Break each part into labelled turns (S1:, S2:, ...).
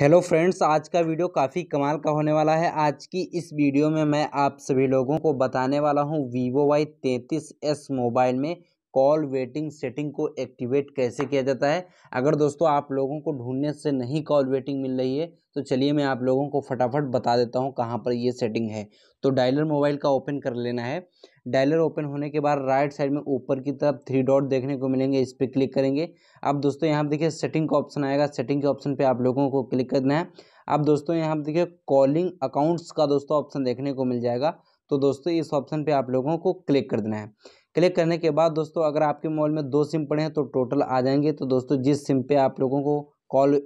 S1: hello friends आज का video काफ़ी कमाल का होने वाला है आज की इस वीडियो में मैं आप सभी लोगों को बताने वाला हूं वीवो वाई तैंतीस एस मोबाइल में कॉल वेटिंग सेटिंग को एक्टिवेट कैसे किया जाता है अगर दोस्तों आप लोगों को ढूंढने से नहीं कॉल वेटिंग मिल रही है तो चलिए मैं आप लोगों को फटाफट बता देता हूँ कहाँ पर ये सेटिंग है तो डायलर मोबाइल का ओपन कर लेना है डायलर ओपन होने के बाद राइट साइड में ऊपर की तरफ थ्री डॉट देखने को मिलेंगे इस पर क्लिक करेंगे अब दोस्तों यहाँ देखिए सेटिंग का ऑप्शन आएगा सेटिंग के ऑप्शन पर आप लोगों को क्लिक करना है अब दोस्तों यहाँ देखिए कॉलिंग अकाउंट्स का दोस्तों ऑप्शन देखने को मिल जाएगा तो दोस्तों इस ऑप्शन पे आप लोगों को क्लिक कर देना है क्लिक करने के बाद दोस्तों अगर आपके मोबाइल में दो सिम पड़े हैं तो टोटल आ जाएंगे तो दोस्तों जिस सिम पे आप लोगों को कॉल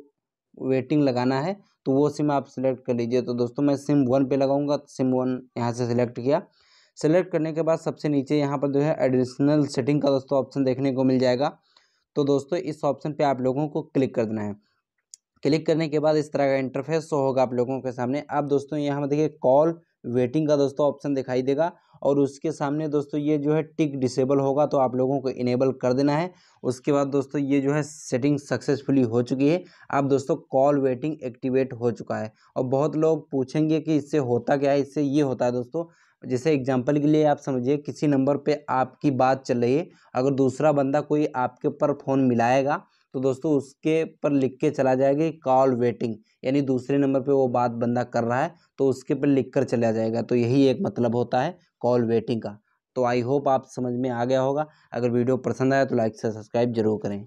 S1: वेटिंग लगाना है तो वो सिम आप सिलेक्ट कर लीजिए तो दोस्तों मैं सिम वन पे लगाऊंगा तो सिम वन यहाँ से सिलेक्ट किया सेलेक्ट करने के बाद सबसे नीचे यहाँ पर जो है एडिशनल सेटिंग का दोस्तों ऑप्शन देखने को मिल जाएगा तो दोस्तों इस ऑप्शन पर आप लोगों को क्लिक कर देना है क्लिक करने के बाद इस तरह का इंटरफेस शो होगा आप लोगों के सामने आप दोस्तों यहाँ पर देखिए कॉल वेटिंग का दोस्तों ऑप्शन दिखाई देगा और उसके सामने दोस्तों ये जो है टिक डिसेबल होगा तो आप लोगों को इनेबल कर देना है उसके बाद दोस्तों ये जो है सेटिंग सक्सेसफुली हो चुकी है अब दोस्तों कॉल वेटिंग एक्टिवेट हो चुका है और बहुत लोग पूछेंगे कि इससे होता क्या है इससे ये होता है दोस्तों जैसे एग्जांपल के लिए आप समझिए किसी नंबर पे आपकी बात चल रही है अगर दूसरा बंदा कोई आपके ऊपर फ़ोन मिलाएगा तो दोस्तों उसके पर लिख के चला जाएगा कॉल वेटिंग यानी दूसरे नंबर पे वो बात बंदा कर रहा है तो उसके पर लिख कर चला जाएगा तो यही एक मतलब होता है कॉल वेटिंग का तो आई होप आप समझ में आ गया होगा अगर वीडियो पसंद आया तो लाइक से सब्सक्राइब जरूर करें